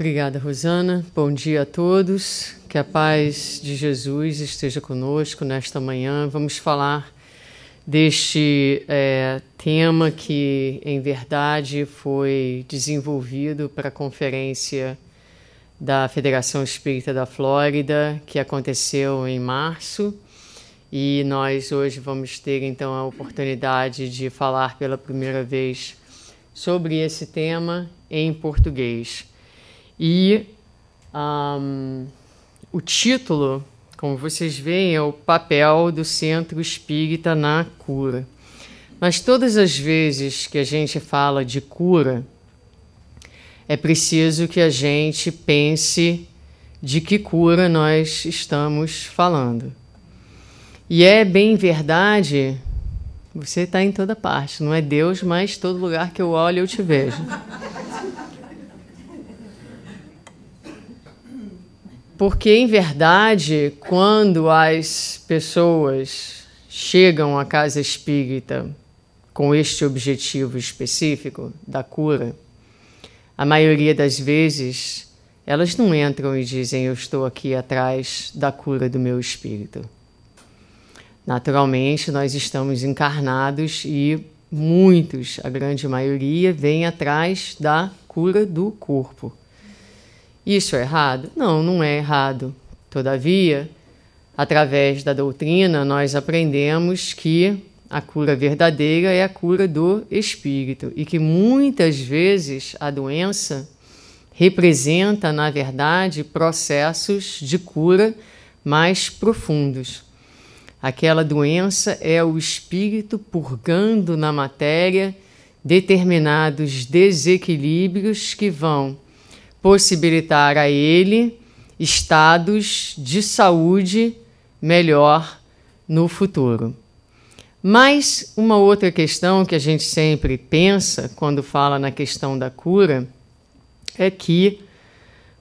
Obrigada, Rosana. Bom dia a todos. Que a paz de Jesus esteja conosco nesta manhã. Vamos falar deste é, tema que, em verdade, foi desenvolvido para a conferência da Federação Espírita da Flórida, que aconteceu em março. E nós hoje vamos ter então a oportunidade de falar pela primeira vez sobre esse tema em português. E um, o título, como vocês veem, é o papel do centro espírita na cura. Mas todas as vezes que a gente fala de cura, é preciso que a gente pense de que cura nós estamos falando. E é bem verdade, você está em toda parte, não é Deus, mas todo lugar que eu olho eu te vejo. Porque, em verdade, quando as pessoas chegam à casa espírita com este objetivo específico da cura, a maioria das vezes elas não entram e dizem: Eu estou aqui atrás da cura do meu espírito. Naturalmente, nós estamos encarnados e muitos, a grande maioria, vem atrás da cura do corpo. Isso é errado? Não, não é errado. Todavia, através da doutrina, nós aprendemos que a cura verdadeira é a cura do espírito e que muitas vezes a doença representa, na verdade, processos de cura mais profundos. Aquela doença é o espírito purgando na matéria determinados desequilíbrios que vão possibilitar a ele estados de saúde melhor no futuro. Mas uma outra questão que a gente sempre pensa quando fala na questão da cura é que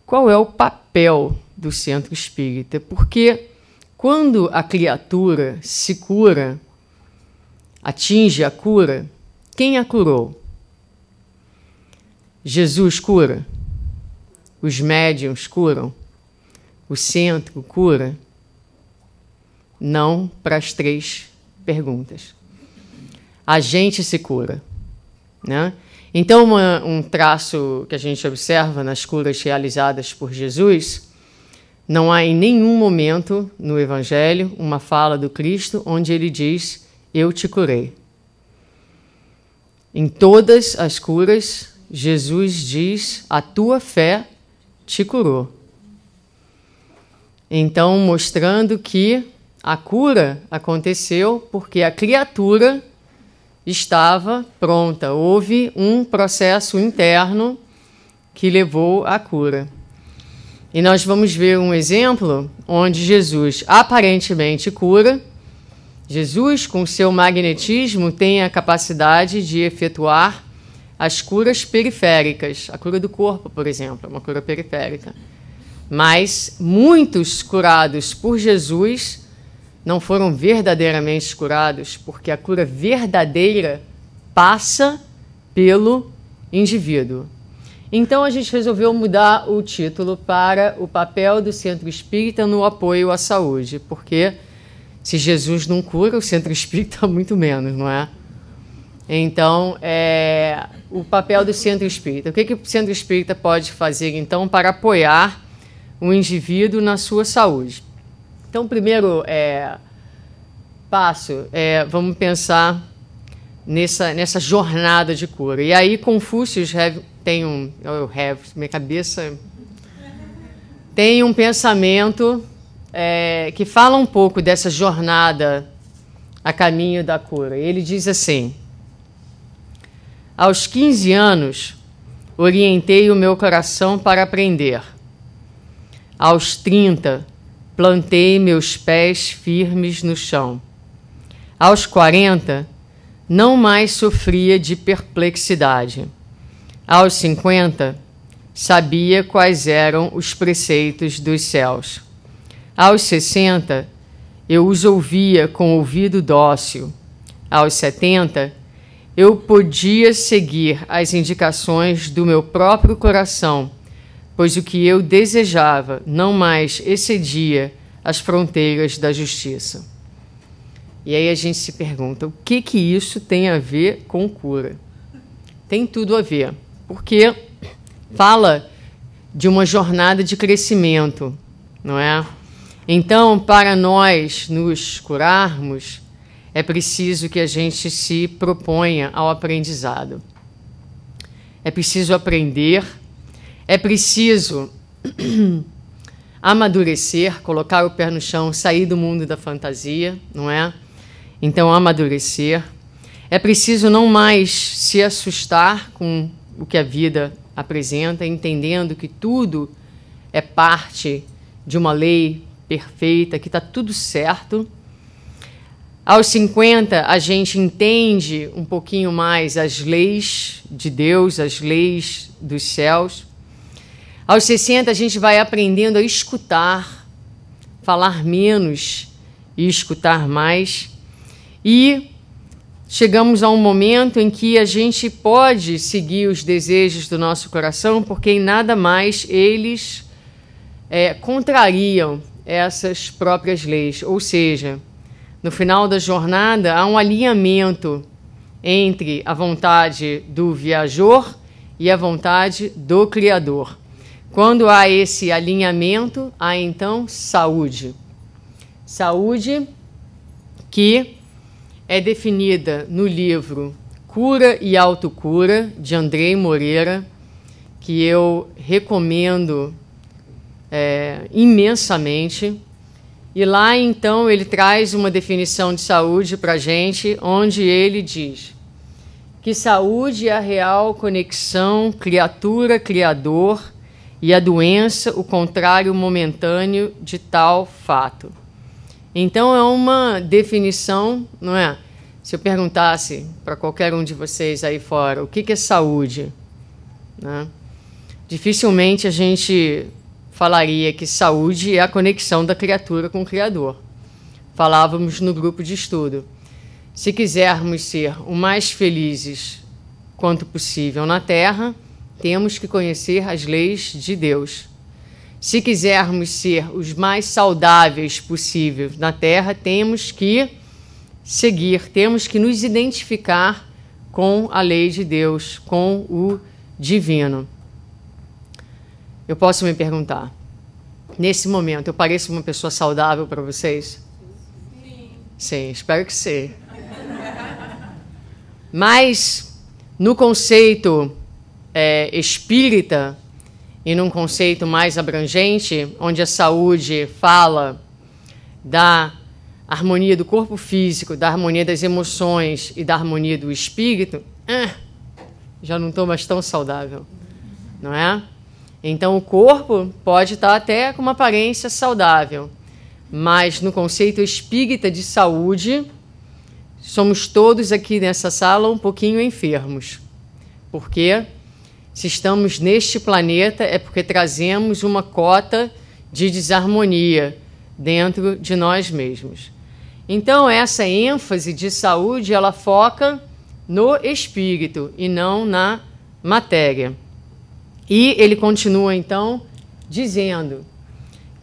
qual é o papel do centro espírita? Porque quando a criatura se cura, atinge a cura, quem a curou? Jesus cura? Os médiums curam? O centro cura? Não para as três perguntas. A gente se cura. Né? Então, uma, um traço que a gente observa nas curas realizadas por Jesus, não há em nenhum momento no Evangelho uma fala do Cristo onde ele diz: Eu te curei. Em todas as curas, Jesus diz: A tua fé te curou. Então, mostrando que a cura aconteceu porque a criatura estava pronta. Houve um processo interno que levou à cura. E nós vamos ver um exemplo onde Jesus aparentemente cura. Jesus, com seu magnetismo, tem a capacidade de efetuar as curas periféricas. A cura do corpo, por exemplo, é uma cura periférica. Mas muitos curados por Jesus não foram verdadeiramente curados, porque a cura verdadeira passa pelo indivíduo. Então a gente resolveu mudar o título para o papel do centro espírita no apoio à saúde, porque se Jesus não cura, o centro espírita muito menos, não é? Então, é, o papel do centro espírita. O que, que o centro espírita pode fazer, então, para apoiar o indivíduo na sua saúde? Então, o primeiro é, passo é vamos pensar nessa, nessa jornada de cura. E aí, Confúcio tem um. Eu have, minha cabeça. Tem um pensamento é, que fala um pouco dessa jornada a caminho da cura. Ele diz assim. Aos 15 anos, orientei o meu coração para aprender. Aos 30, plantei meus pés firmes no chão. Aos 40, não mais sofria de perplexidade. Aos 50, sabia quais eram os preceitos dos céus. Aos 60, eu os ouvia com ouvido dócil. Aos 70, eu podia seguir as indicações do meu próprio coração, pois o que eu desejava não mais excedia as fronteiras da justiça. E aí a gente se pergunta: o que, que isso tem a ver com cura? Tem tudo a ver, porque fala de uma jornada de crescimento, não é? Então, para nós nos curarmos, é preciso que a gente se proponha ao aprendizado. É preciso aprender, é preciso amadurecer, colocar o pé no chão, sair do mundo da fantasia, não é? Então, amadurecer. É preciso não mais se assustar com o que a vida apresenta, entendendo que tudo é parte de uma lei perfeita, que está tudo certo aos 50, a gente entende um pouquinho mais as leis de Deus, as leis dos céus. Aos 60, a gente vai aprendendo a escutar, falar menos e escutar mais. E chegamos a um momento em que a gente pode seguir os desejos do nosso coração, porque em nada mais eles é, contrariam essas próprias leis. Ou seja, no final da jornada, há um alinhamento entre a vontade do viajor e a vontade do Criador. Quando há esse alinhamento, há então saúde. Saúde que é definida no livro Cura e Autocura, de Andrei Moreira, que eu recomendo é, imensamente e lá então ele traz uma definição de saúde para a gente, onde ele diz que saúde é a real conexão criatura-criador e a doença o contrário momentâneo de tal fato. Então é uma definição, não é? Se eu perguntasse para qualquer um de vocês aí fora o que, que é saúde, né? dificilmente a gente falaria que saúde é a conexão da criatura com o Criador. Falávamos no grupo de estudo. Se quisermos ser o mais felizes quanto possível na Terra, temos que conhecer as leis de Deus. Se quisermos ser os mais saudáveis possível na Terra, temos que seguir, temos que nos identificar com a lei de Deus, com o divino. Eu posso me perguntar, nesse momento, eu pareço uma pessoa saudável para vocês? Sim. Sim, espero que sim. Mas, no conceito é, espírita, e num conceito mais abrangente, onde a saúde fala da harmonia do corpo físico, da harmonia das emoções e da harmonia do espírito, ah, já não estou mais tão saudável, não é? Então, o corpo pode estar até com uma aparência saudável, mas no conceito espírita de saúde, somos todos aqui nessa sala um pouquinho enfermos. Porque se estamos neste planeta é porque trazemos uma cota de desarmonia dentro de nós mesmos. Então, essa ênfase de saúde, ela foca no espírito e não na matéria. E ele continua então dizendo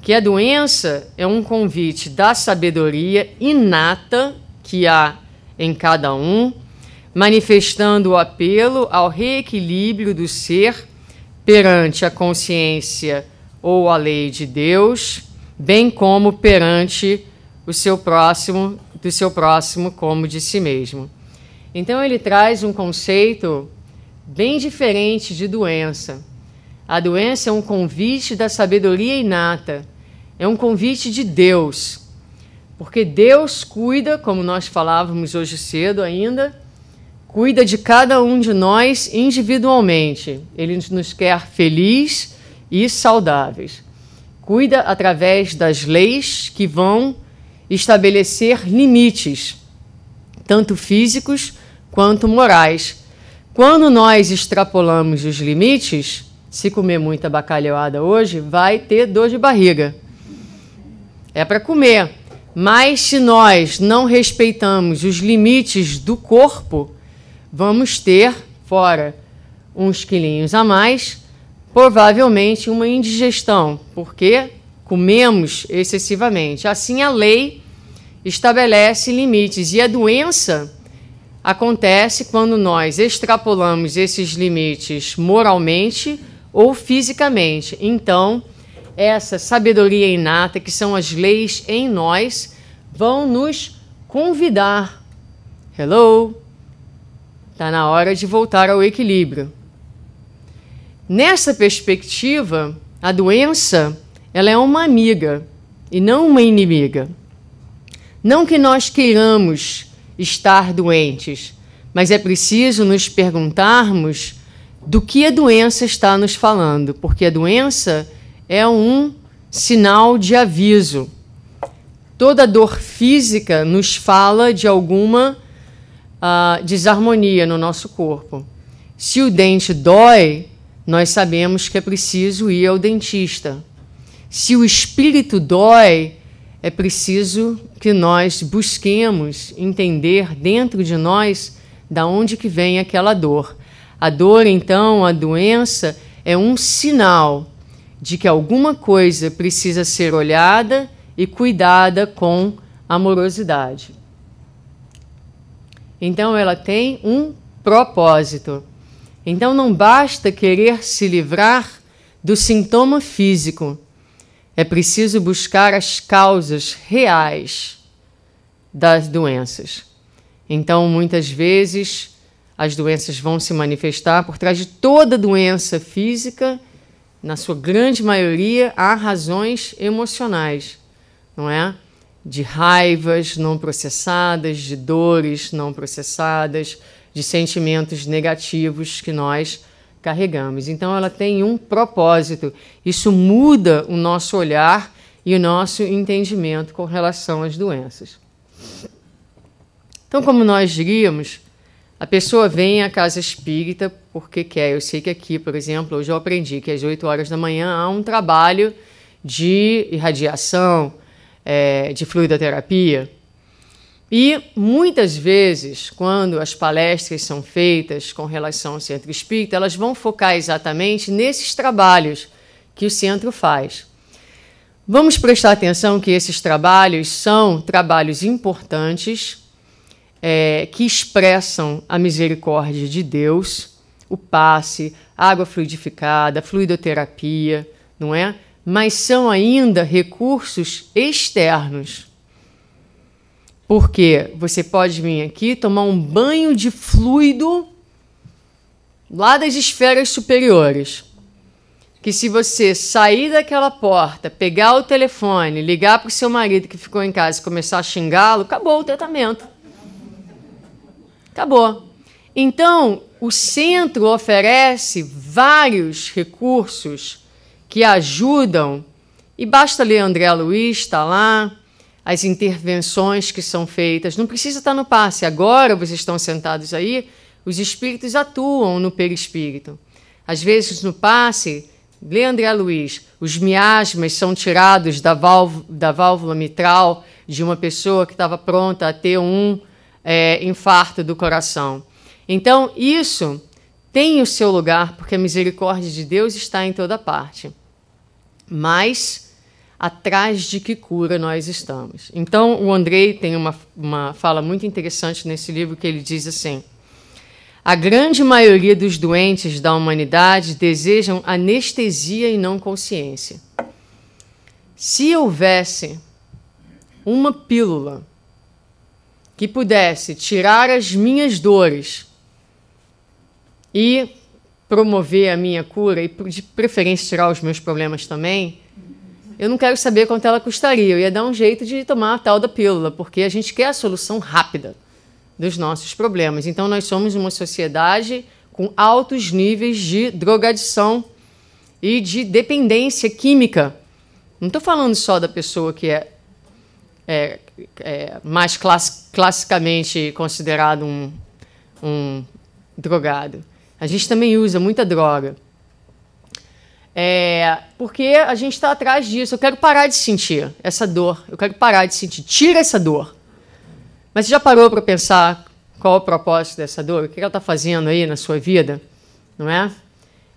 que a doença é um convite da sabedoria inata que há em cada um, manifestando o apelo ao reequilíbrio do ser perante a consciência ou a lei de Deus, bem como perante o seu próximo, do seu próximo como de si mesmo. Então ele traz um conceito bem diferente de doença a doença é um convite da sabedoria inata, é um convite de Deus. Porque Deus cuida, como nós falávamos hoje cedo ainda, cuida de cada um de nós individualmente. Ele nos quer felizes e saudáveis. Cuida através das leis que vão estabelecer limites, tanto físicos quanto morais. Quando nós extrapolamos os limites, se comer muita bacalhauada hoje, vai ter dor de barriga. É para comer. Mas se nós não respeitamos os limites do corpo, vamos ter fora uns quilinhos a mais, provavelmente uma indigestão, porque comemos excessivamente. Assim, a lei estabelece limites e a doença acontece quando nós extrapolamos esses limites moralmente ou fisicamente. Então, essa sabedoria inata, que são as leis em nós, vão nos convidar. Hello! Está na hora de voltar ao equilíbrio. Nessa perspectiva, a doença ela é uma amiga e não uma inimiga. Não que nós queiramos estar doentes, mas é preciso nos perguntarmos do que a doença está nos falando, porque a doença é um sinal de aviso. Toda dor física nos fala de alguma uh, desarmonia no nosso corpo. Se o dente dói, nós sabemos que é preciso ir ao dentista. Se o espírito dói, é preciso que nós busquemos entender dentro de nós da onde que vem aquela dor. A dor, então, a doença, é um sinal de que alguma coisa precisa ser olhada e cuidada com amorosidade. Então, ela tem um propósito. Então, não basta querer se livrar do sintoma físico. É preciso buscar as causas reais das doenças. Então, muitas vezes, as doenças vão se manifestar. Por trás de toda doença física, na sua grande maioria, há razões emocionais, não é? De raivas não processadas, de dores não processadas, de sentimentos negativos que nós carregamos. Então, ela tem um propósito. Isso muda o nosso olhar e o nosso entendimento com relação às doenças. Então, como nós diríamos, a pessoa vem à casa espírita porque quer. Eu sei que aqui, por exemplo, hoje eu já aprendi que às 8 horas da manhã há um trabalho de irradiação, é, de fluidoterapia. E muitas vezes, quando as palestras são feitas com relação ao centro espírita, elas vão focar exatamente nesses trabalhos que o centro faz. Vamos prestar atenção que esses trabalhos são trabalhos importantes é, que expressam a misericórdia de Deus, o passe, água fluidificada, fluidoterapia, não é? Mas são ainda recursos externos. Porque você pode vir aqui tomar um banho de fluido lá das esferas superiores. Que se você sair daquela porta, pegar o telefone, ligar para o seu marido que ficou em casa e começar a xingá-lo, acabou o tratamento. Acabou. Então, o centro oferece vários recursos que ajudam, e basta ler André Luiz, está lá, as intervenções que são feitas. Não precisa estar no passe. Agora vocês estão sentados aí, os espíritos atuam no perispírito. Às vezes, no passe, lê André Luiz, os miasmas são tirados da, válvula, da válvula mitral de uma pessoa que estava pronta a ter um é, infarto do coração. Então, isso tem o seu lugar, porque a misericórdia de Deus está em toda parte. Mas atrás de que cura nós estamos. Então, o Andrei tem uma, uma fala muito interessante nesse livro que ele diz assim: A grande maioria dos doentes da humanidade desejam anestesia e não consciência. Se houvesse uma pílula que pudesse tirar as minhas dores e promover a minha cura e de preferência tirar os meus problemas também, eu não quero saber quanto ela custaria. Eu ia dar um jeito de tomar a tal da pílula, porque a gente quer a solução rápida dos nossos problemas. Então nós somos uma sociedade com altos níveis de drogadição e de dependência química. Não estou falando só da pessoa que é, é é, mais class, classicamente considerado um, um drogado. A gente também usa muita droga. É, porque a gente está atrás disso. Eu quero parar de sentir essa dor. Eu quero parar de sentir. Tira essa dor. Mas você já parou para pensar qual o propósito dessa dor? O que ela está fazendo aí na sua vida? Não é?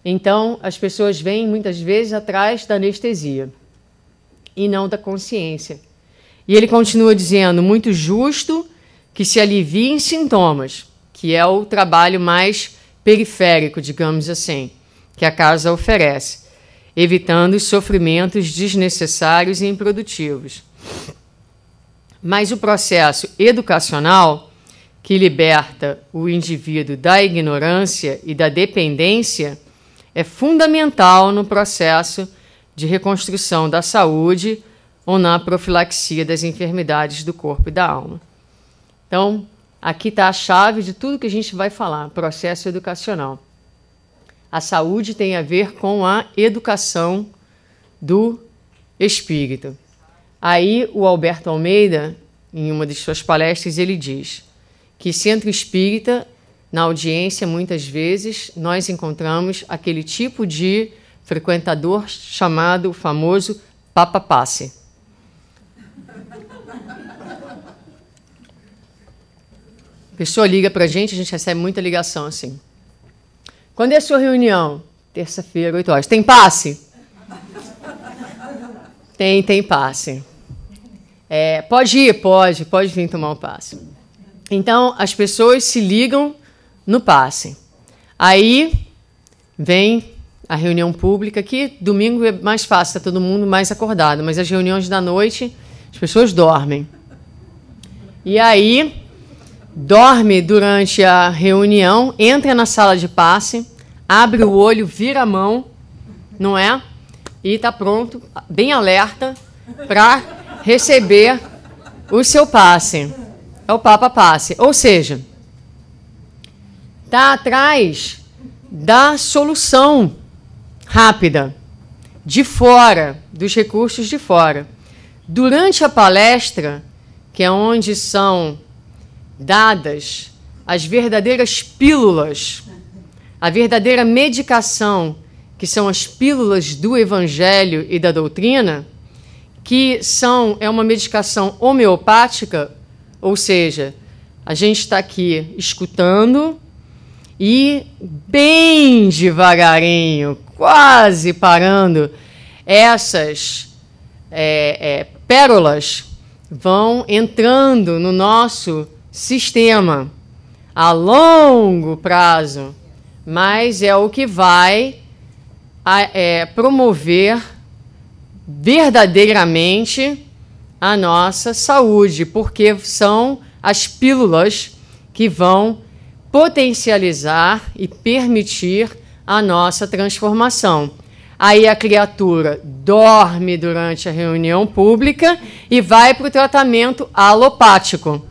Então, as pessoas vêm muitas vezes atrás da anestesia e não da consciência. E ele continua dizendo: muito justo que se aliviem sintomas, que é o trabalho mais periférico, digamos assim, que a casa oferece, evitando sofrimentos desnecessários e improdutivos. Mas o processo educacional, que liberta o indivíduo da ignorância e da dependência, é fundamental no processo de reconstrução da saúde ou na profilaxia das enfermidades do corpo e da alma. Então, aqui está a chave de tudo que a gente vai falar: processo educacional. A saúde tem a ver com a educação do espírito. Aí, o Alberto Almeida, em uma de suas palestras, ele diz que centro espírita, na audiência, muitas vezes, nós encontramos aquele tipo de frequentador chamado, famoso, papapasse. pessoa liga para a gente, a gente recebe muita ligação assim. Quando é a sua reunião? Terça-feira, 8 horas. Tem passe? Tem, tem passe. É, pode ir, pode, pode vir tomar um passe. Então, as pessoas se ligam no passe. Aí vem a reunião pública, que domingo é mais fácil, está todo mundo mais acordado, mas as reuniões da noite, as pessoas dormem. E aí dorme durante a reunião, entra na sala de passe, abre o olho, vira a mão, não é? E está pronto, bem alerta, para receber o seu passe. É o Papa Passe. Ou seja, está atrás da solução rápida, de fora, dos recursos de fora. Durante a palestra, que é onde são dadas as verdadeiras pílulas, a verdadeira medicação, que são as pílulas do evangelho e da doutrina, que são é uma medicação homeopática, ou seja, a gente está aqui escutando e bem devagarinho, quase parando, essas é, é, pérolas vão entrando no nosso sistema a longo prazo, mas é o que vai é, promover verdadeiramente a nossa saúde, porque são as pílulas que vão potencializar e permitir a nossa transformação. Aí a criatura dorme durante a reunião pública e vai para o tratamento alopático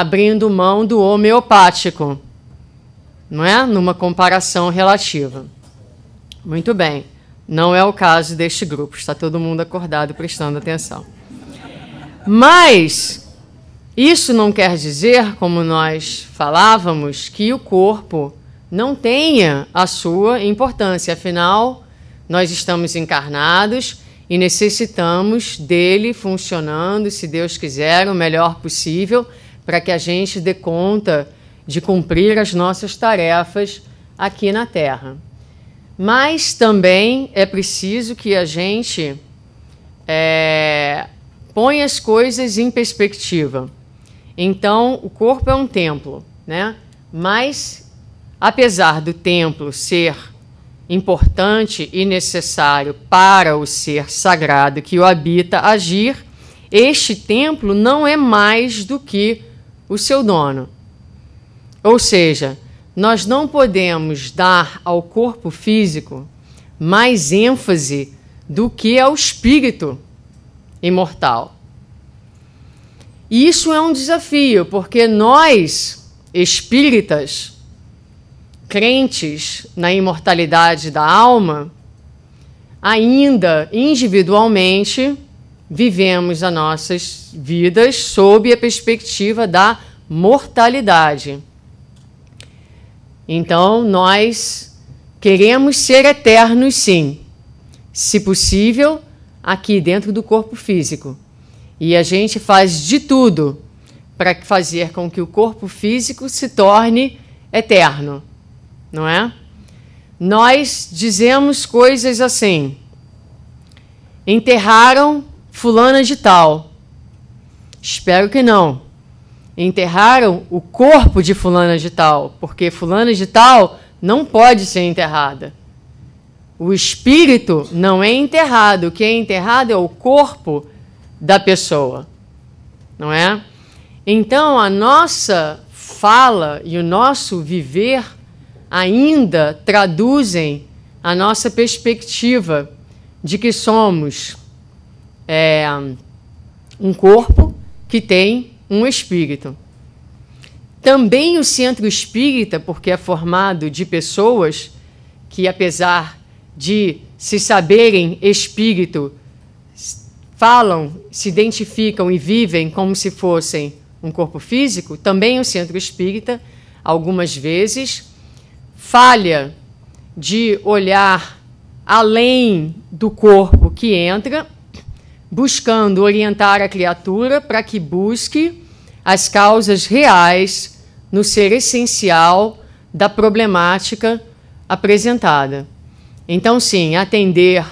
abrindo mão do homeopático, não é? Numa comparação relativa. Muito bem. Não é o caso deste grupo. Está todo mundo acordado prestando atenção. Mas isso não quer dizer, como nós falávamos, que o corpo não tenha a sua importância. Afinal, nós estamos encarnados e necessitamos dele funcionando, se Deus quiser, o melhor possível para que a gente dê conta de cumprir as nossas tarefas aqui na Terra. Mas também é preciso que a gente é, ponha as coisas em perspectiva. Então, o corpo é um templo, né? Mas, apesar do templo ser importante e necessário para o ser sagrado que o habita agir, este templo não é mais do que o seu dono. Ou seja, nós não podemos dar ao corpo físico mais ênfase do que ao espírito imortal. E isso é um desafio, porque nós, espíritas, crentes na imortalidade da alma, ainda individualmente vivemos as nossas vidas sob a perspectiva da mortalidade. Então, nós queremos ser eternos, sim, se possível, aqui dentro do corpo físico. E a gente faz de tudo para fazer com que o corpo físico se torne eterno, não é? Nós dizemos coisas assim: enterraram fulana de tal. Espero que não. Enterraram o corpo de fulana de tal, porque fulana de tal não pode ser enterrada. O espírito não é enterrado, o que é enterrado é o corpo da pessoa. Não é? Então, a nossa fala e o nosso viver ainda traduzem a nossa perspectiva de que somos é, um corpo que tem um espírito. Também o centro espírita, porque é formado de pessoas que, apesar de se saberem espírito, falam, se identificam e vivem como se fossem um corpo físico, também o centro espírita, algumas vezes, falha de olhar além do corpo que entra buscando orientar a criatura para que busque as causas reais no ser essencial da problemática apresentada. Então, sim, atender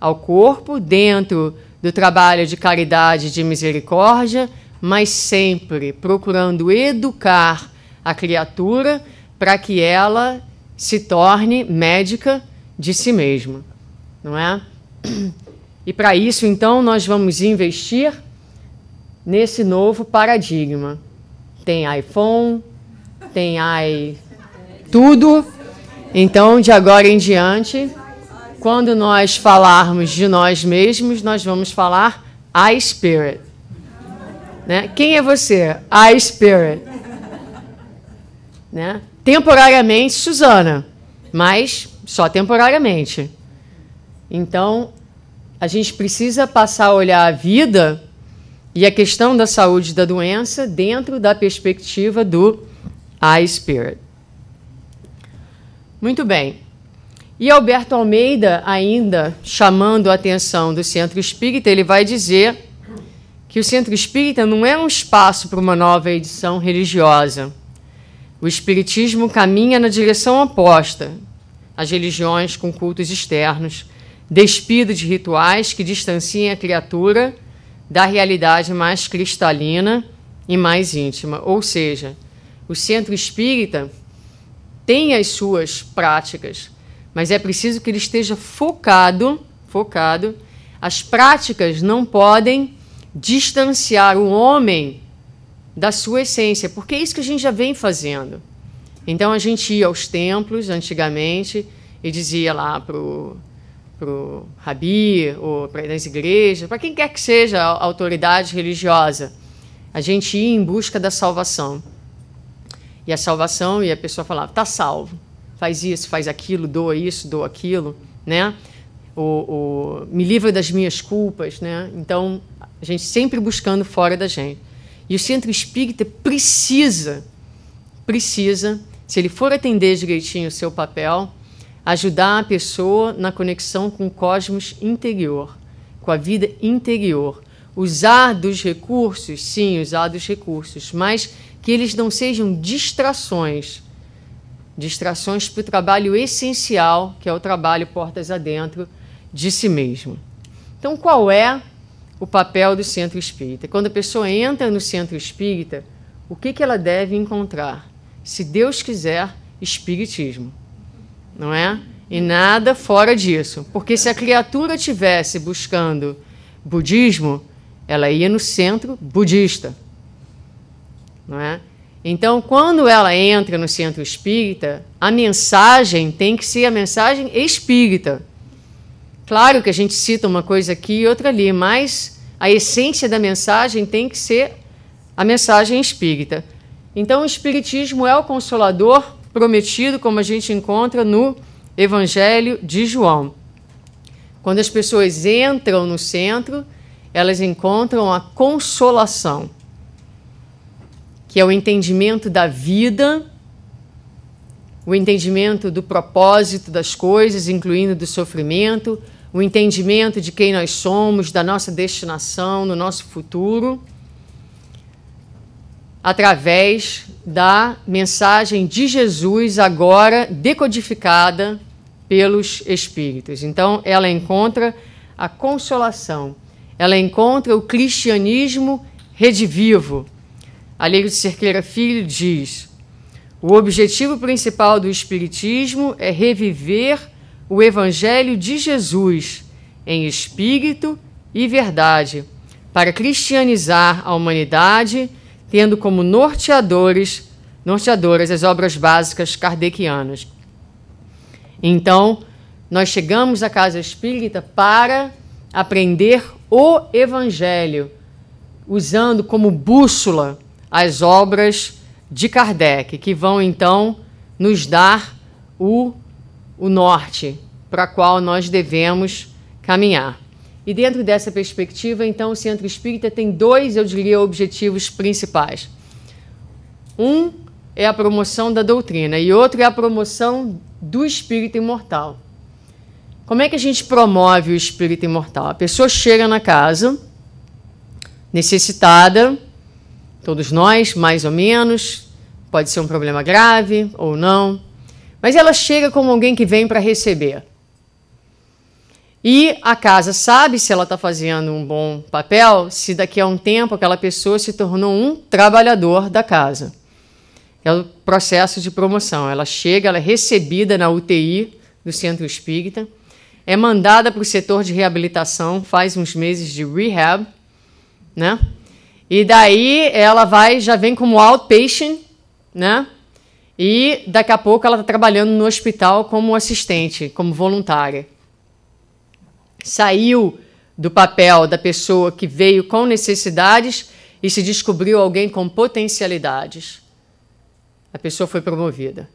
ao corpo dentro do trabalho de caridade e de misericórdia, mas sempre procurando educar a criatura para que ela se torne médica de si mesma, não é? E para isso, então, nós vamos investir nesse novo paradigma. Tem iPhone, tem i tudo. Então, de agora em diante, quando nós falarmos de nós mesmos, nós vamos falar I Spirit. Né? Quem é você? I Spirit. Né? Temporariamente, Suzana, mas só temporariamente. Então, a gente precisa passar a olhar a vida e a questão da saúde da doença dentro da perspectiva do Spirit. Muito bem. E Alberto Almeida, ainda chamando a atenção do Centro Espírita, ele vai dizer que o Centro Espírita não é um espaço para uma nova edição religiosa. O Espiritismo caminha na direção oposta às religiões com cultos externos despido de rituais que distanciem a criatura da realidade mais cristalina e mais íntima. Ou seja, o centro espírita tem as suas práticas, mas é preciso que ele esteja focado, focado. As práticas não podem distanciar o homem da sua essência, porque é isso que a gente já vem fazendo. Então a gente ia aos templos antigamente e dizia lá para o pro rabi ou para as igrejas, para quem quer que seja a autoridade religiosa, a gente ir em busca da salvação. E a salvação e a pessoa falava, tá salvo, faz isso, faz aquilo, doa isso, doa aquilo, né? O, o, me livra das minhas culpas, né? Então a gente sempre buscando fora da gente. E o centro espírita precisa, precisa, se ele for atender direitinho o seu papel, ajudar a pessoa na conexão com o cosmos interior, com a vida interior. Usar dos recursos, sim, usar dos recursos, mas que eles não sejam distrações distrações para o trabalho essencial, que é o trabalho portas adentro de si mesmo. Então, qual é o papel do centro espírita? Quando a pessoa entra no centro espírita, o que, que ela deve encontrar? Se Deus quiser, espiritismo não é? E nada fora disso. Porque se a criatura tivesse buscando budismo, ela ia no centro budista. Não é? Então, quando ela entra no centro espírita, a mensagem tem que ser a mensagem espírita. Claro que a gente cita uma coisa aqui e outra ali, mas a essência da mensagem tem que ser a mensagem espírita. Então, o espiritismo é o consolador prometido, como a gente encontra no Evangelho de João. Quando as pessoas entram no centro, elas encontram a consolação, que é o entendimento da vida, o entendimento do propósito das coisas, incluindo do sofrimento, o entendimento de quem nós somos, da nossa destinação, do nosso futuro através da mensagem de Jesus, agora decodificada pelos Espíritos. Então, ela encontra a consolação, ela encontra o cristianismo redivivo. Alheiro de Cerqueira Filho diz: o objetivo principal do Espiritismo é reviver o Evangelho de Jesus em espírito e verdade, para cristianizar a humanidade tendo como norteadores, norteadoras as obras básicas kardecianas. Então, nós chegamos à casa espírita para aprender o evangelho, usando como bússola as obras de Kardec, que vão então nos dar o, o norte para qual nós devemos caminhar. E dentro dessa perspectiva, então, o Centro Espírita tem dois, eu diria, objetivos principais. Um é a promoção da doutrina e outro é a promoção do espírito imortal. Como é que a gente promove o espírito imortal? A pessoa chega na casa, necessitada, todos nós, mais ou menos, pode ser um problema grave ou não, mas ela chega como alguém que vem para receber. E a casa sabe se ela está fazendo um bom papel, se daqui a um tempo aquela pessoa se tornou um trabalhador da casa. É o processo de promoção. Ela chega, ela é recebida na UTI do centro espírita, é mandada para o setor de reabilitação, faz uns meses de rehab, né? E daí ela vai, já vem como outpatient, né? E daqui a pouco ela está trabalhando no hospital como assistente, como voluntária saiu do papel da pessoa que veio com necessidades e se descobriu alguém com potencialidades. A pessoa foi promovida.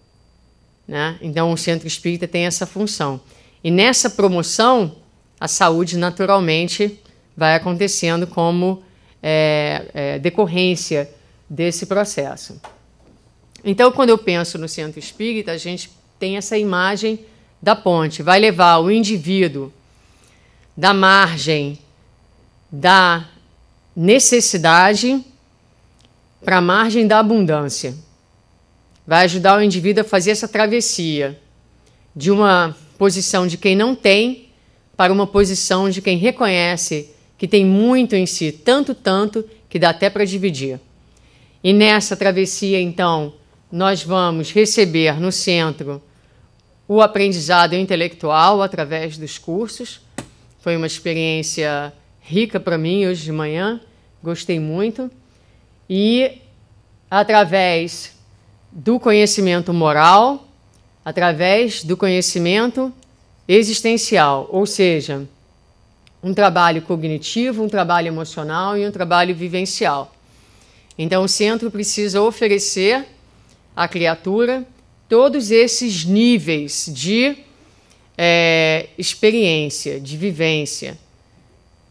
Né? Então, o centro espírita tem essa função. E nessa promoção, a saúde naturalmente vai acontecendo como é, é, decorrência desse processo. Então, quando eu penso no centro espírita, a gente tem essa imagem da ponte. Vai levar o indivíduo da margem da necessidade para a margem da abundância. Vai ajudar o indivíduo a fazer essa travessia de uma posição de quem não tem para uma posição de quem reconhece que tem muito em si, tanto, tanto, que dá até para dividir. E nessa travessia, então, nós vamos receber no centro o aprendizado intelectual através dos cursos foi uma experiência rica para mim hoje de manhã, gostei muito. E através do conhecimento moral, através do conhecimento existencial, ou seja, um trabalho cognitivo, um trabalho emocional e um trabalho vivencial. Então, o centro precisa oferecer à criatura todos esses níveis de é, experiência, de vivência.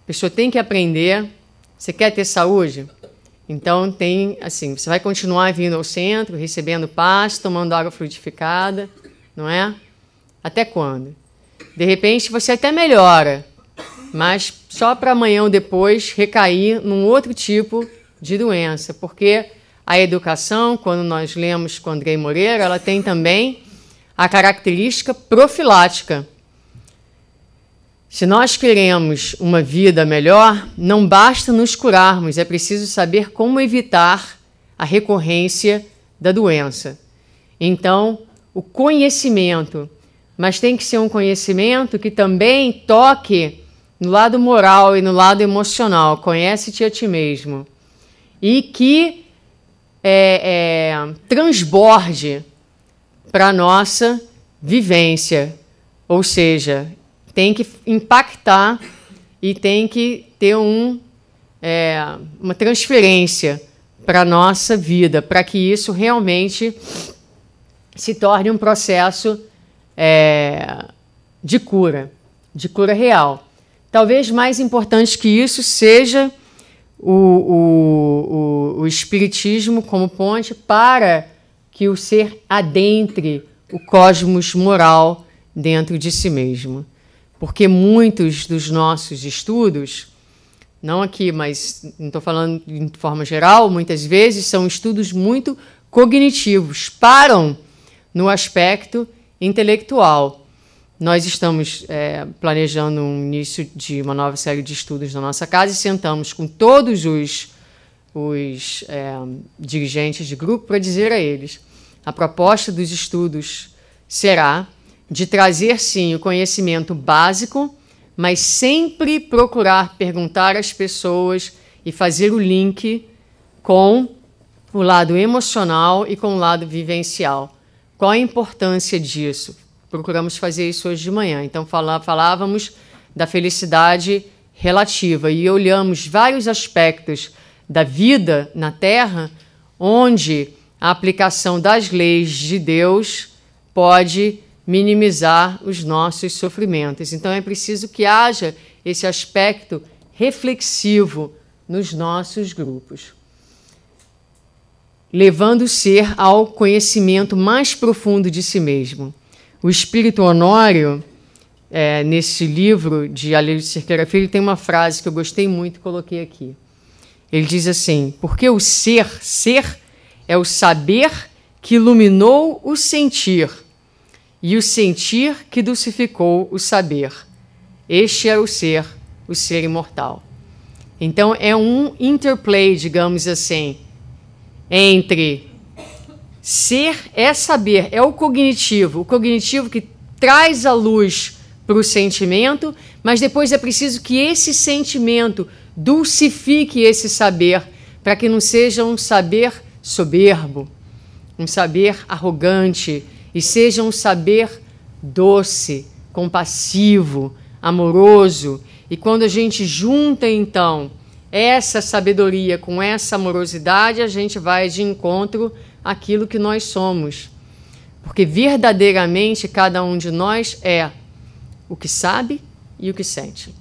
A pessoa tem que aprender. Você quer ter saúde? Então tem assim, você vai continuar vindo ao centro, recebendo paz, tomando água fluidificada, não é? Até quando? De repente você até melhora, mas só para amanhã ou depois recair num outro tipo de doença, porque a educação, quando nós lemos com Andrei Moreira, ela tem também a característica profilática. Se nós queremos uma vida melhor, não basta nos curarmos, é preciso saber como evitar a recorrência da doença. Então, o conhecimento, mas tem que ser um conhecimento que também toque no lado moral e no lado emocional. Conhece-te a ti mesmo. E que é, é, transborde para a nossa vivência. Ou seja, tem que impactar e tem que ter um, é, uma transferência para a nossa vida, para que isso realmente se torne um processo é, de cura, de cura real. Talvez mais importante que isso seja o, o, o, o Espiritismo como ponte para que o ser adentre o cosmos moral dentro de si mesmo. Porque muitos dos nossos estudos, não aqui, mas não estou falando de forma geral, muitas vezes são estudos muito cognitivos, param no aspecto intelectual. Nós estamos é, planejando um início de uma nova série de estudos na nossa casa e sentamos com todos os os é, dirigentes de grupo para dizer a eles: a proposta dos estudos será de trazer sim o conhecimento básico, mas sempre procurar perguntar às pessoas e fazer o link com o lado emocional e com o lado vivencial. Qual a importância disso? Procuramos fazer isso hoje de manhã. Então falávamos da felicidade relativa e olhamos vários aspectos da vida na Terra, onde a aplicação das leis de Deus pode minimizar os nossos sofrimentos. Então é preciso que haja esse aspecto reflexivo nos nossos grupos, levando o ser ao conhecimento mais profundo de si mesmo. O Espírito Honório, é, nesse livro de Alírio Cerqueira Filho, tem uma frase que eu gostei muito e coloquei aqui. Ele diz assim: porque o ser, ser, é o saber que iluminou o sentir, e o sentir que dulcificou o saber. Este era o ser, o ser imortal. Então é um interplay, digamos assim, entre ser é saber, é o cognitivo, o cognitivo que traz a luz para o sentimento, mas depois é preciso que esse sentimento dulcifique esse saber, para que não seja um saber soberbo, um saber arrogante, e seja um saber doce, compassivo, amoroso. E quando a gente junta, então, essa sabedoria com essa amorosidade, a gente vai de encontro àquilo que nós somos. Porque verdadeiramente cada um de nós é o que sabe e o que sente.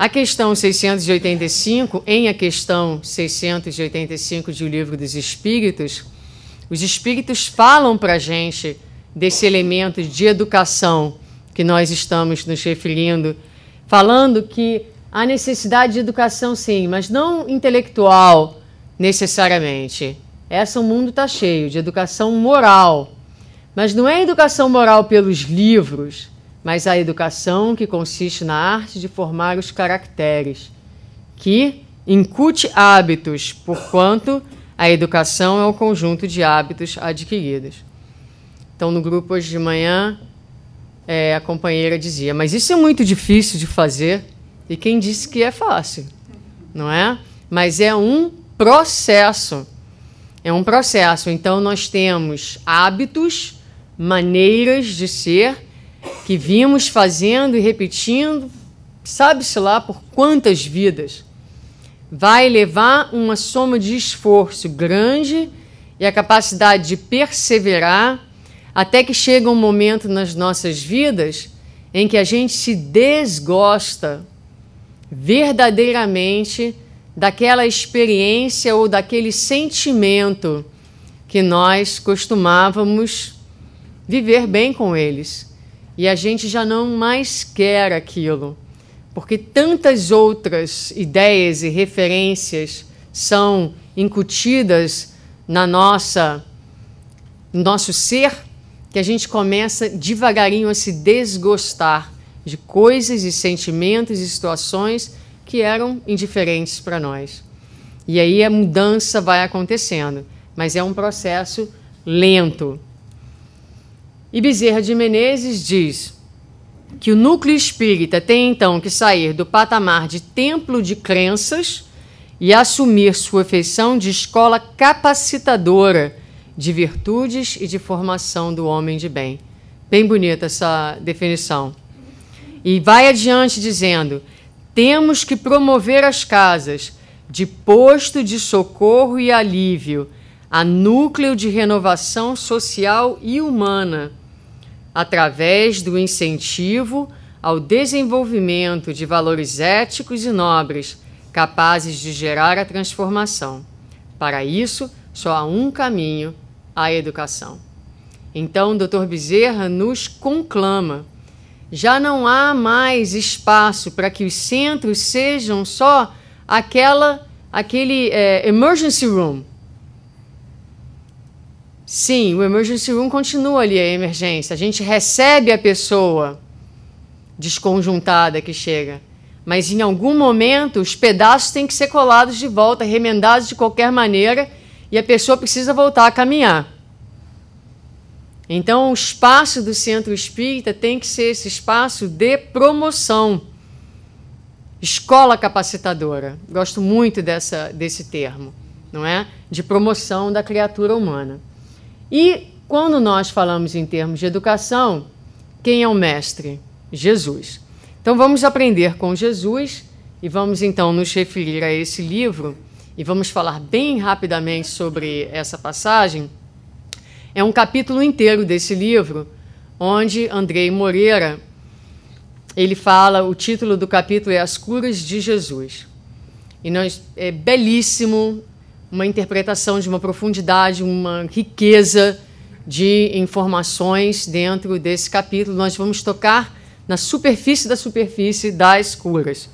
A questão 685, em a questão 685 de O Livro dos Espíritos, os espíritos falam para a gente desse elemento de educação que nós estamos nos referindo, falando que há necessidade de educação, sim, mas não intelectual necessariamente. Essa o mundo está cheio de educação moral, mas não é educação moral pelos livros, mas a educação que consiste na arte de formar os caracteres, que incute hábitos, porquanto a educação é o conjunto de hábitos adquiridos. Então, no grupo hoje de manhã, é, a companheira dizia: Mas isso é muito difícil de fazer. E quem disse que é fácil? Não é? Mas é um processo. É um processo. Então, nós temos hábitos, maneiras de ser que vimos fazendo e repetindo, sabe-se lá por quantas vidas, vai levar uma soma de esforço grande e a capacidade de perseverar até que chega um momento nas nossas vidas em que a gente se desgosta verdadeiramente daquela experiência ou daquele sentimento que nós costumávamos viver bem com eles. E a gente já não mais quer aquilo, porque tantas outras ideias e referências são incutidas na nossa no nosso ser que a gente começa devagarinho a se desgostar de coisas e sentimentos e situações que eram indiferentes para nós. E aí a mudança vai acontecendo, mas é um processo lento. E Bezerra de Menezes diz que o núcleo espírita tem então que sair do patamar de templo de crenças e assumir sua feição de escola capacitadora de virtudes e de formação do homem de bem. Bem bonita essa definição. E vai adiante dizendo: temos que promover as casas de posto de socorro e alívio, a núcleo de renovação social e humana através do incentivo ao desenvolvimento de valores éticos e nobres capazes de gerar a transformação. Para isso, só há um caminho: a educação. Então, Dr. Bezerra nos conclama. Já não há mais espaço para que os centros sejam só aquela aquele é, emergency room, Sim, o emergency room continua ali a emergência. A gente recebe a pessoa desconjuntada que chega. Mas em algum momento os pedaços têm que ser colados de volta, remendados de qualquer maneira, e a pessoa precisa voltar a caminhar. Então, o espaço do centro espírita tem que ser esse espaço de promoção. Escola capacitadora. Gosto muito dessa, desse termo, não é? De promoção da criatura humana. E quando nós falamos em termos de educação, quem é o mestre? Jesus. Então vamos aprender com Jesus e vamos então nos referir a esse livro e vamos falar bem rapidamente sobre essa passagem. É um capítulo inteiro desse livro onde Andrei Moreira ele fala, o título do capítulo é As Curas de Jesus. E nós, é belíssimo uma interpretação de uma profundidade, uma riqueza de informações dentro desse capítulo. Nós vamos tocar na superfície da superfície das curas,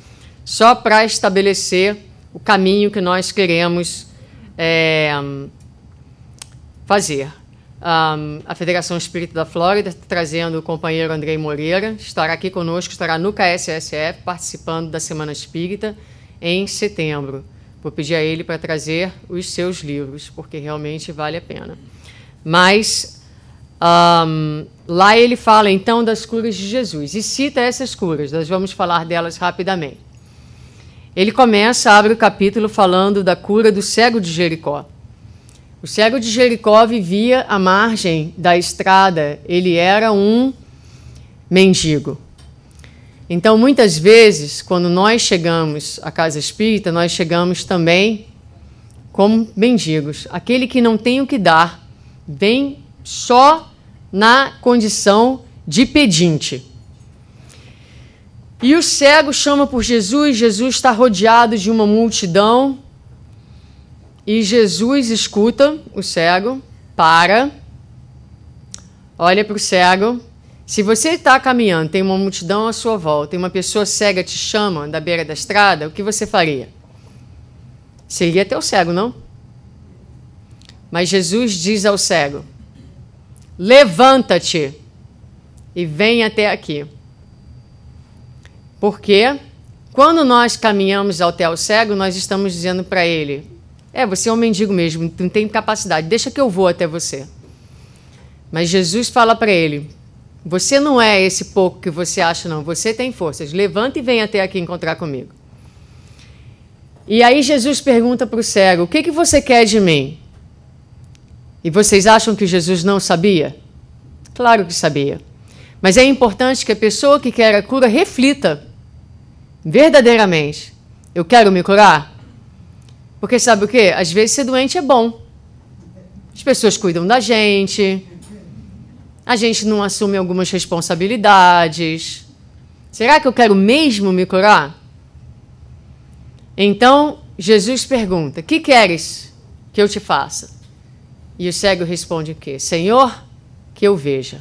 só para estabelecer o caminho que nós queremos é, fazer. Um, a Federação Espírita da Flórida, trazendo o companheiro Andrei Moreira, estará aqui conosco, estará no KSSF, participando da Semana Espírita em setembro. Vou pedir a ele para trazer os seus livros, porque realmente vale a pena. Mas um, lá ele fala então das curas de Jesus e cita essas curas, nós vamos falar delas rapidamente. Ele começa, abre o capítulo falando da cura do cego de Jericó. O cego de Jericó vivia à margem da estrada, ele era um mendigo. Então, muitas vezes, quando nós chegamos à casa espírita, nós chegamos também como mendigos. Aquele que não tem o que dar vem só na condição de pedinte. E o cego chama por Jesus, Jesus está rodeado de uma multidão. E Jesus escuta o cego, para, olha para o cego, se você está caminhando, tem uma multidão à sua volta e uma pessoa cega te chama da beira da estrada, o que você faria? Seria até o cego, não? Mas Jesus diz ao cego: Levanta-te e vem até aqui. Porque quando nós caminhamos até o cego, nós estamos dizendo para ele: É, você é um mendigo mesmo, não tem capacidade, deixa que eu vou até você. Mas Jesus fala para ele: você não é esse pouco que você acha, não. Você tem forças. Levanta e vem até aqui encontrar comigo. E aí Jesus pergunta para o cego: O que, que você quer de mim? E vocês acham que Jesus não sabia? Claro que sabia. Mas é importante que a pessoa que quer a cura reflita verdadeiramente: Eu quero me curar? Porque sabe o que? Às vezes ser doente é bom. As pessoas cuidam da gente, a gente não assume algumas responsabilidades. Será que eu quero mesmo me curar? Então Jesus pergunta: Que queres que eu te faça? E o cego responde o quê? Senhor, que eu veja.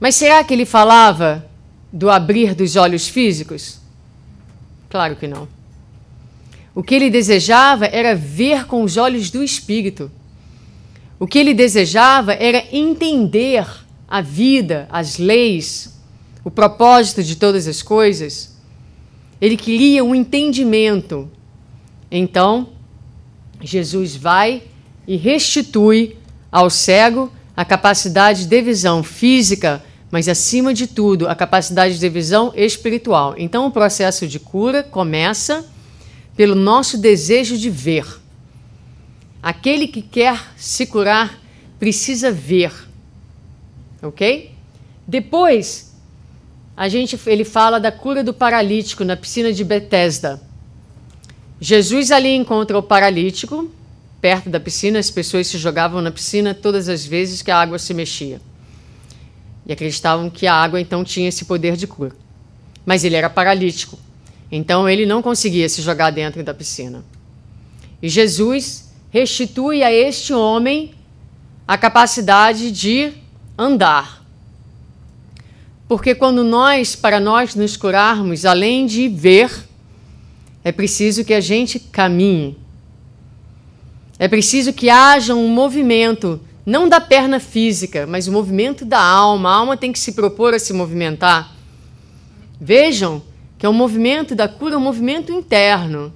Mas será que ele falava do abrir dos olhos físicos? Claro que não. O que ele desejava era ver com os olhos do espírito. O que ele desejava era entender a vida, as leis, o propósito de todas as coisas. Ele queria um entendimento. Então, Jesus vai e restitui ao cego a capacidade de visão física, mas acima de tudo, a capacidade de visão espiritual. Então, o processo de cura começa pelo nosso desejo de ver. Aquele que quer se curar precisa ver. Ok? Depois, a gente, ele fala da cura do paralítico na piscina de Betesda. Jesus ali encontra o paralítico perto da piscina, as pessoas se jogavam na piscina todas as vezes que a água se mexia. E acreditavam que a água então tinha esse poder de cura. Mas ele era paralítico, então ele não conseguia se jogar dentro da piscina. E Jesus restitui a este homem a capacidade de andar. Porque quando nós, para nós nos curarmos, além de ver, é preciso que a gente caminhe. É preciso que haja um movimento, não da perna física, mas o movimento da alma. A alma tem que se propor a se movimentar. Vejam que é um movimento da cura, um movimento interno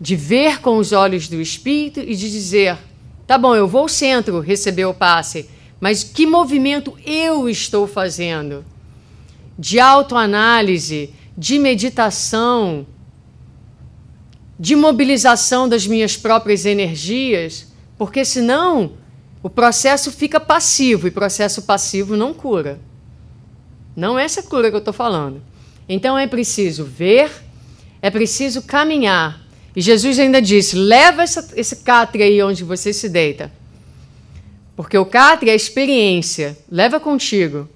de ver com os olhos do espírito e de dizer: tá bom, eu vou ao centro receber o passe, mas que movimento eu estou fazendo? De autoanálise, de meditação, de mobilização das minhas próprias energias, porque senão o processo fica passivo e processo passivo não cura. Não é essa cura que eu estou falando. Então é preciso ver, é preciso caminhar e Jesus ainda disse: leva essa, esse catre aí onde você se deita. Porque o catre é a experiência, leva contigo.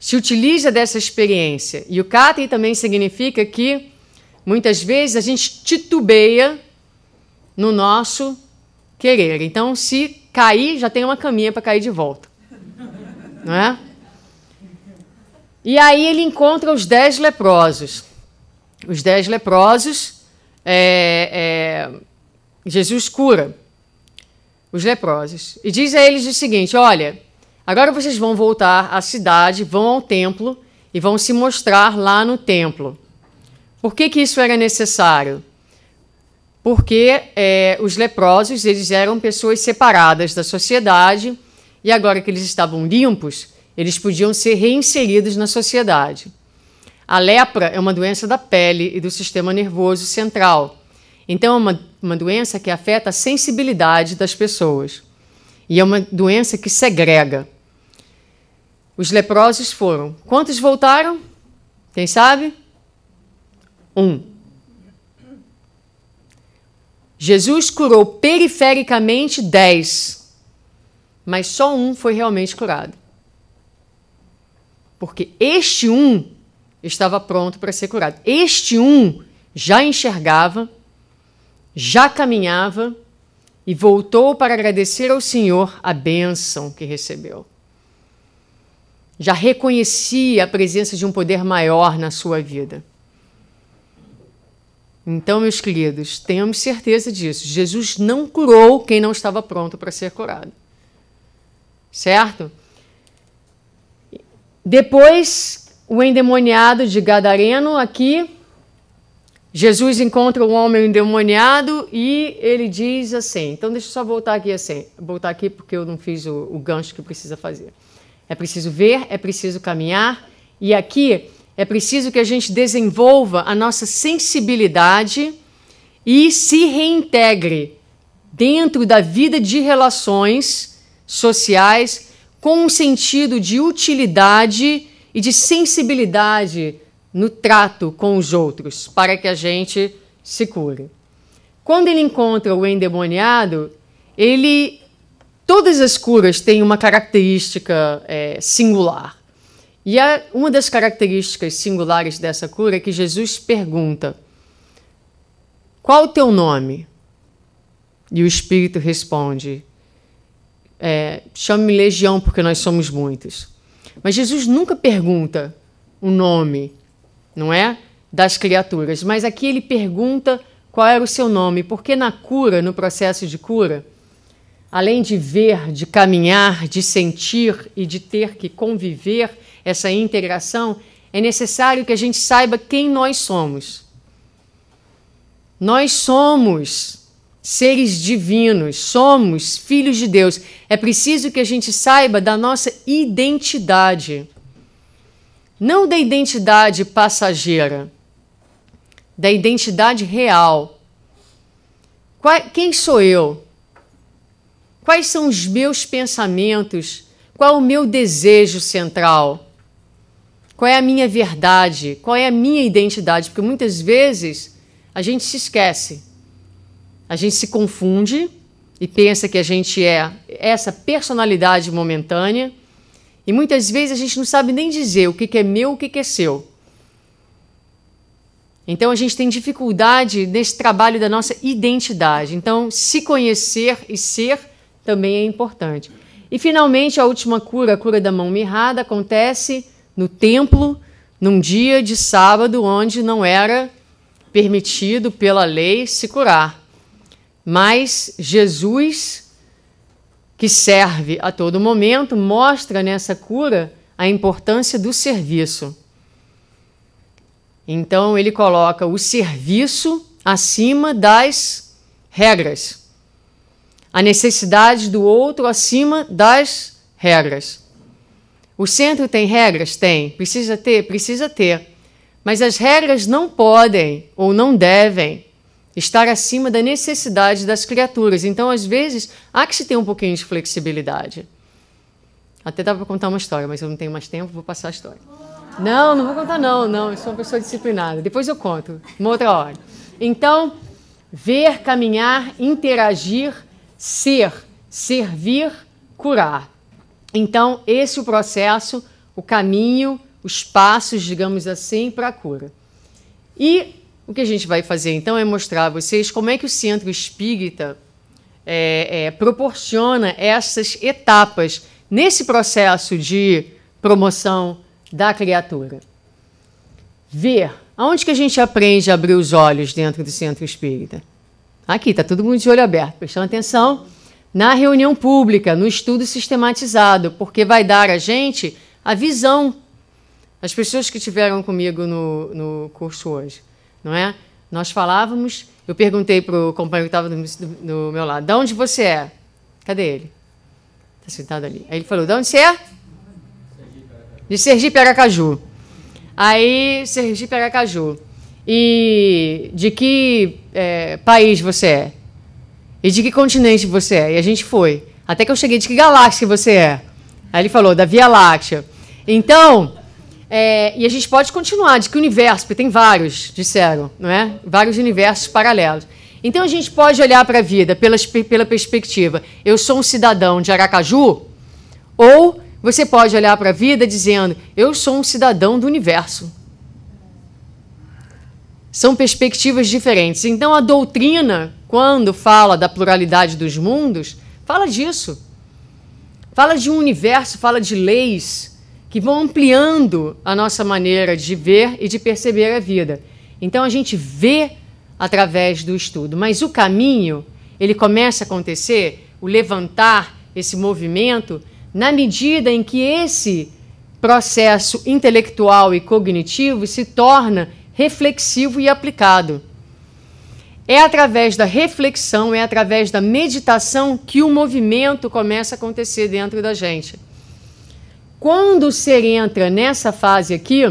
Se utiliza dessa experiência. E o catre também significa que muitas vezes a gente titubeia no nosso querer. Então, se cair, já tem uma caminha para cair de volta. Não é? E aí ele encontra os dez leprosos. Os dez leprosos é, é, Jesus cura os leprosos e diz a eles o seguinte: Olha, agora vocês vão voltar à cidade, vão ao templo e vão se mostrar lá no templo. Por que, que isso era necessário? Porque é, os leprosos eles eram pessoas separadas da sociedade e agora que eles estavam limpos, eles podiam ser reinseridos na sociedade. A lepra é uma doença da pele e do sistema nervoso central. Então, é uma, uma doença que afeta a sensibilidade das pessoas. E é uma doença que segrega. Os leprosos foram. Quantos voltaram? Quem sabe? Um. Jesus curou perifericamente dez, mas só um foi realmente curado. Porque este um estava pronto para ser curado. Este um já enxergava, já caminhava e voltou para agradecer ao Senhor a bênção que recebeu. Já reconhecia a presença de um poder maior na sua vida. Então, meus queridos, tenhamos certeza disso. Jesus não curou quem não estava pronto para ser curado. Certo? Depois o endemoniado de Gadareno aqui. Jesus encontra o homem endemoniado e ele diz assim. Então deixa eu só voltar aqui assim, voltar aqui porque eu não fiz o, o gancho que precisa fazer. É preciso ver, é preciso caminhar e aqui é preciso que a gente desenvolva a nossa sensibilidade e se reintegre dentro da vida de relações sociais com um sentido de utilidade e de sensibilidade no trato com os outros para que a gente se cure. Quando ele encontra o endemoniado, ele. Todas as curas têm uma característica é, singular. E uma das características singulares dessa cura é que Jesus pergunta: Qual o teu nome? E o Espírito responde: é, Chame-me Legião, porque nós somos muitos. Mas Jesus nunca pergunta o nome, não é? Das criaturas. Mas aqui ele pergunta qual era o seu nome, porque na cura, no processo de cura, além de ver, de caminhar, de sentir e de ter que conviver essa integração, é necessário que a gente saiba quem nós somos. Nós somos seres divinos, somos filhos de Deus. É preciso que a gente saiba da nossa identidade. Não da identidade passageira, da identidade real. quem sou eu? Quais são os meus pensamentos? Qual é o meu desejo central? Qual é a minha verdade? Qual é a minha identidade? Porque muitas vezes a gente se esquece a gente se confunde e pensa que a gente é essa personalidade momentânea. E muitas vezes a gente não sabe nem dizer o que, é meu e o que, que é seu. Então a gente tem dificuldade nesse trabalho da nossa identidade. Então, se conhecer e ser também é importante. E finalmente, a última cura, a cura da mão mirrada, acontece no templo, num dia de sábado onde não era permitido pela lei se curar. Mas Jesus, que serve a todo momento, mostra nessa cura a importância do serviço. Então ele coloca o serviço acima das regras, a necessidade do outro acima das regras. O centro tem regras? Tem. Precisa ter? Precisa ter. Mas as regras não podem ou não devem estar acima da necessidade das criaturas. Então, às vezes, há que se ter um pouquinho de flexibilidade. Até dá para contar uma história, mas eu não tenho mais tempo, vou passar a história. Não, não vou contar não, não, eu sou uma pessoa disciplinada. Depois eu conto, uma outra hora. Então, ver, caminhar, interagir, ser, servir, curar. Então, esse é o processo, o caminho, os passos, digamos assim, para a cura. E o que a gente vai fazer então é mostrar a vocês como é que o centro espírita é, é, proporciona essas etapas nesse processo de promoção da criatura. Ver. Aonde que a gente aprende a abrir os olhos dentro do centro espírita? Aqui, está todo mundo de olho aberto, prestando atenção. Na reunião pública, no estudo sistematizado, porque vai dar a gente a visão. As pessoas que estiveram comigo no, no curso hoje não é? Nós falávamos, eu perguntei para o companheiro que estava do, do, meu lado, de onde você é? Cadê ele? Está sentado ali. Aí ele falou, de onde você é? De Sergipe Aracaju. Aí, Sergipe Aracaju. E de que é, país você é? E de que continente você é? E a gente foi. Até que eu cheguei, de que galáxia você é? Aí ele falou, da Via Láctea. Então, é, e a gente pode continuar, de que universo, porque tem vários, disseram, não é? Vários universos paralelos. Então a gente pode olhar para a vida pela, pela perspectiva, eu sou um cidadão de Aracaju, ou você pode olhar para a vida dizendo, eu sou um cidadão do universo. São perspectivas diferentes. Então a doutrina, quando fala da pluralidade dos mundos, fala disso. Fala de um universo, fala de leis que vão ampliando a nossa maneira de ver e de perceber a vida. Então a gente vê através do estudo, mas o caminho, ele começa a acontecer, o levantar, esse movimento, na medida em que esse processo intelectual e cognitivo se torna reflexivo e aplicado. É através da reflexão, é através da meditação que o movimento começa a acontecer dentro da gente. Quando o ser entra nessa fase aqui,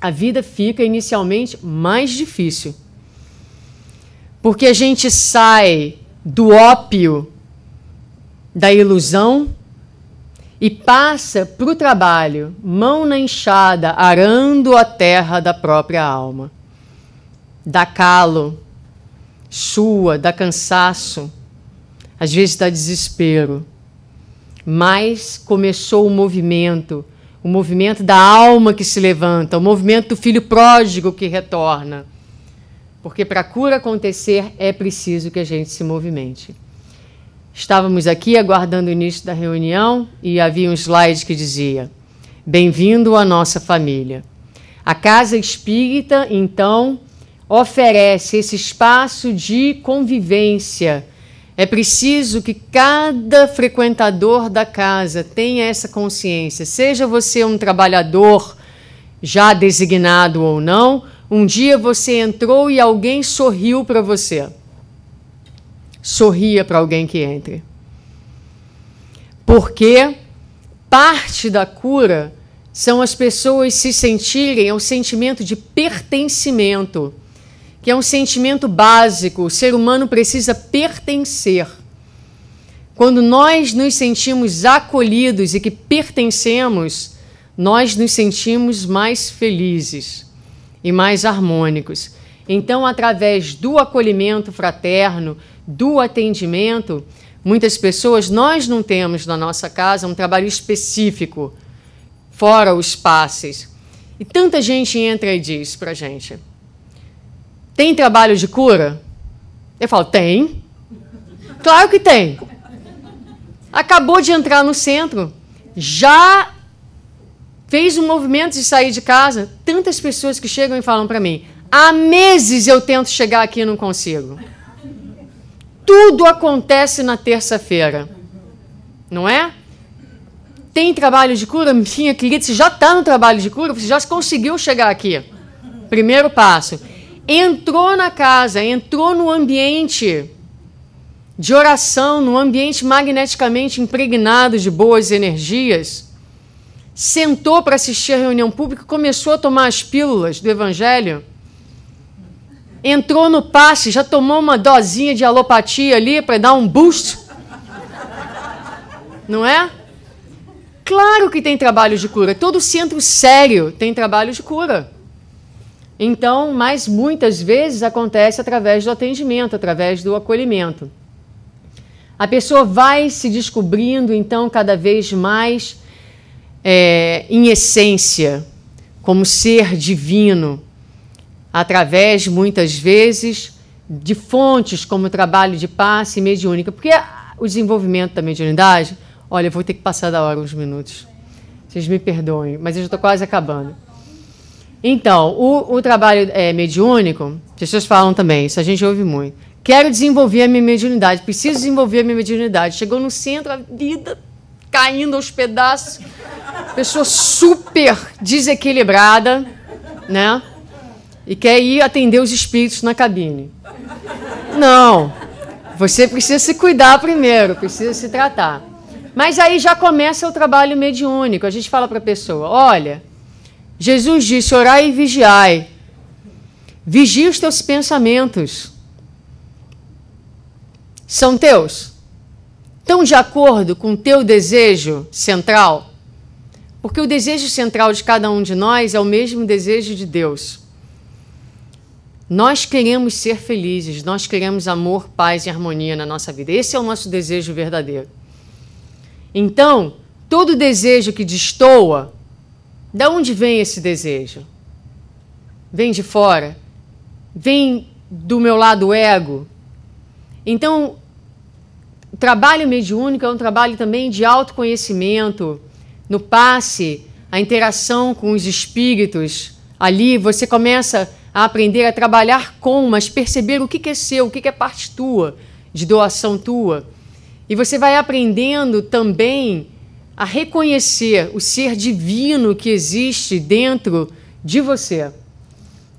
a vida fica inicialmente mais difícil. Porque a gente sai do ópio da ilusão e passa para o trabalho, mão na enxada, arando a terra da própria alma. Dá calo, sua, dá cansaço, às vezes dá desespero. Mas começou o movimento, o movimento da alma que se levanta, o movimento do filho pródigo que retorna. Porque para a cura acontecer é preciso que a gente se movimente. Estávamos aqui aguardando o início da reunião e havia um slide que dizia: Bem-vindo à nossa família. A Casa Espírita, então, oferece esse espaço de convivência é preciso que cada frequentador da casa tenha essa consciência. Seja você um trabalhador já designado ou não, um dia você entrou e alguém sorriu para você. Sorria para alguém que entre. Porque parte da cura são as pessoas se sentirem ao sentimento de pertencimento que é um sentimento básico. O ser humano precisa pertencer. Quando nós nos sentimos acolhidos e que pertencemos, nós nos sentimos mais felizes e mais harmônicos. Então, através do acolhimento fraterno, do atendimento, muitas pessoas nós não temos na nossa casa um trabalho específico, fora os passes. E tanta gente entra e diz para gente: tem trabalho de cura? Eu falo, tem. Claro que tem. Acabou de entrar no centro, já fez um movimento de sair de casa. Tantas pessoas que chegam e falam para mim: há meses eu tento chegar aqui e não consigo. Tudo acontece na terça-feira, não é? Tem trabalho de cura? Minha querida, você já está no trabalho de cura, você já conseguiu chegar aqui. Primeiro passo entrou na casa, entrou no ambiente de oração, no ambiente magneticamente impregnado de boas energias, sentou para assistir a reunião pública, começou a tomar as pílulas do evangelho, entrou no passe, já tomou uma dosinha de alopatia ali para dar um boost. Não é? Claro que tem trabalho de cura. Todo centro sério tem trabalho de cura. Então, mas muitas vezes acontece através do atendimento, através do acolhimento. A pessoa vai se descobrindo, então, cada vez mais é, em essência, como ser divino, através, muitas vezes, de fontes como trabalho de passe e mediúnica. Porque o desenvolvimento da mediunidade, olha, eu vou ter que passar da hora uns minutos. Vocês me perdoem, mas eu já estou quase acabando. Então, o, o trabalho é, mediúnico, as pessoas falam também, isso a gente ouve muito. Quero desenvolver a minha mediunidade, preciso desenvolver a minha mediunidade. Chegou no centro, a vida caindo aos pedaços, pessoa super desequilibrada, né? E quer ir atender os espíritos na cabine. Não, você precisa se cuidar primeiro, precisa se tratar. Mas aí já começa o trabalho mediúnico. A gente fala para a pessoa: olha, Jesus disse: Orai e vigiai. Vigia os teus pensamentos. São teus. Estão de acordo com o teu desejo central? Porque o desejo central de cada um de nós é o mesmo desejo de Deus. Nós queremos ser felizes, nós queremos amor, paz e harmonia na nossa vida. Esse é o nosso desejo verdadeiro. Então, todo desejo que destoa da onde vem esse desejo? Vem de fora? Vem do meu lado ego? Então, o trabalho mediúnico é um trabalho também de autoconhecimento, no passe, a interação com os espíritos. Ali você começa a aprender a trabalhar com, mas perceber o que é seu, o que é parte tua, de doação tua. E você vai aprendendo também a reconhecer o ser divino que existe dentro de você.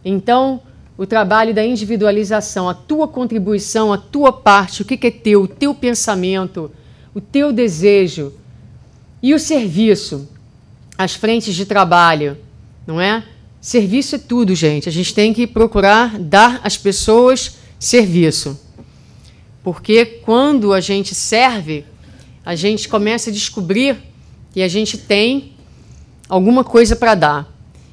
Então, o trabalho da individualização, a tua contribuição, a tua parte, o que é teu, o teu pensamento, o teu desejo e o serviço, as frentes de trabalho, não é? Serviço é tudo, gente. A gente tem que procurar dar às pessoas serviço. Porque quando a gente serve, a gente começa a descobrir e a gente tem alguma coisa para dar.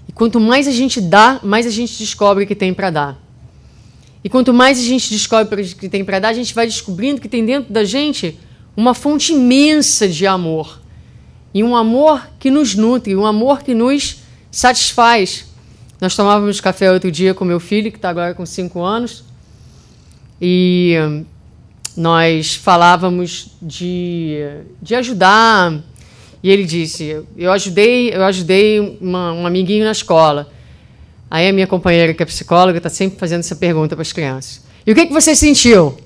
E quanto mais a gente dá, mais a gente descobre que tem para dar. E quanto mais a gente descobre que tem para dar, a gente vai descobrindo que tem dentro da gente uma fonte imensa de amor. E um amor que nos nutre, um amor que nos satisfaz. Nós tomávamos café outro dia com meu filho, que está agora com 5 anos, e nós falávamos de, de ajudar e ele disse: Eu ajudei, eu ajudei uma, um amiguinho na escola. Aí a minha companheira, que é psicóloga, está sempre fazendo essa pergunta para as crianças: E o que, é que você sentiu?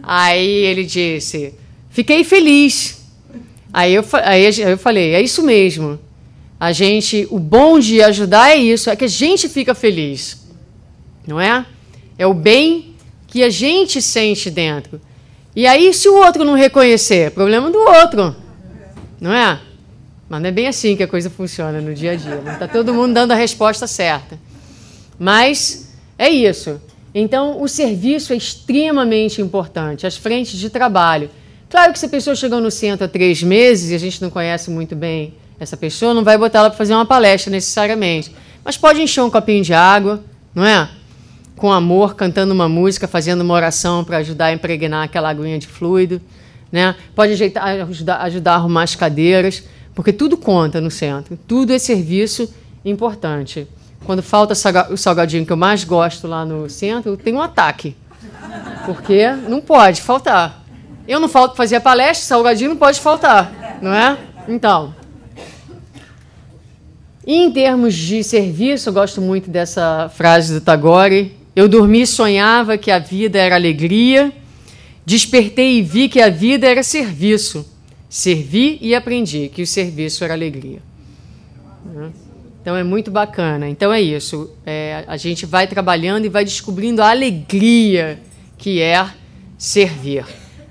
Aí ele disse: Fiquei feliz. Aí eu, aí eu falei: É isso mesmo. A gente, o bom de ajudar é isso, é que a gente fica feliz, não é? É o bem que a gente sente dentro. E aí, se o outro não reconhecer, problema do outro, não é? Mas não é bem assim que a coisa funciona no dia a dia. Não né? está todo mundo dando a resposta certa. Mas é isso. Então, o serviço é extremamente importante. As frentes de trabalho. Claro que se a pessoa chegou no centro há três meses e a gente não conhece muito bem essa pessoa, não vai botar ela para fazer uma palestra necessariamente. Mas pode encher um copinho de água, não é? com amor, cantando uma música, fazendo uma oração para ajudar a impregnar aquela aguinha de fluido. Né? Pode ajeitar, ajudar, ajudar a arrumar as cadeiras, porque tudo conta no centro, tudo é serviço importante. Quando falta o salgadinho que eu mais gosto lá no centro, tem um ataque. Porque não pode faltar. Eu não falto fazer a palestra, salgadinho não pode faltar, não é? Então, em termos de serviço, eu gosto muito dessa frase do Tagore, eu dormi e sonhava que a vida era alegria. Despertei e vi que a vida era serviço. Servi e aprendi que o serviço era alegria. Né? Então é muito bacana. Então é isso. É, a gente vai trabalhando e vai descobrindo a alegria que é servir,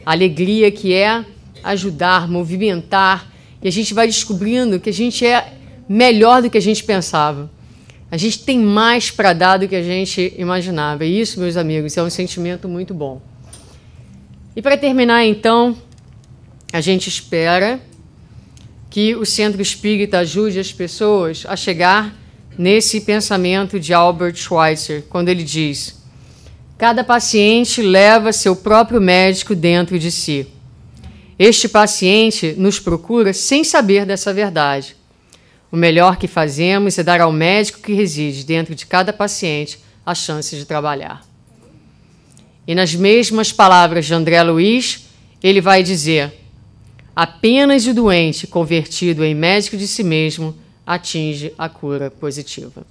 a alegria que é ajudar, movimentar. E a gente vai descobrindo que a gente é melhor do que a gente pensava. A gente tem mais para dar do que a gente imaginava. E isso, meus amigos, é um sentimento muito bom. E para terminar, então, a gente espera que o Centro Espírita ajude as pessoas a chegar nesse pensamento de Albert Schweitzer, quando ele diz: Cada paciente leva seu próprio médico dentro de si. Este paciente nos procura sem saber dessa verdade. O melhor que fazemos é dar ao médico que reside dentro de cada paciente a chance de trabalhar. E nas mesmas palavras de André Luiz, ele vai dizer: apenas o doente convertido em médico de si mesmo atinge a cura positiva.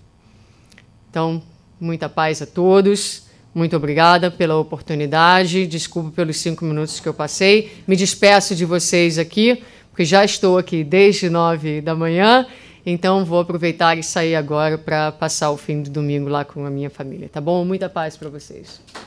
Então, muita paz a todos. Muito obrigada pela oportunidade. Desculpa pelos cinco minutos que eu passei. Me despeço de vocês aqui, porque já estou aqui desde nove da manhã. Então vou aproveitar e sair agora para passar o fim do domingo lá com a minha família, tá bom? Muita paz para vocês.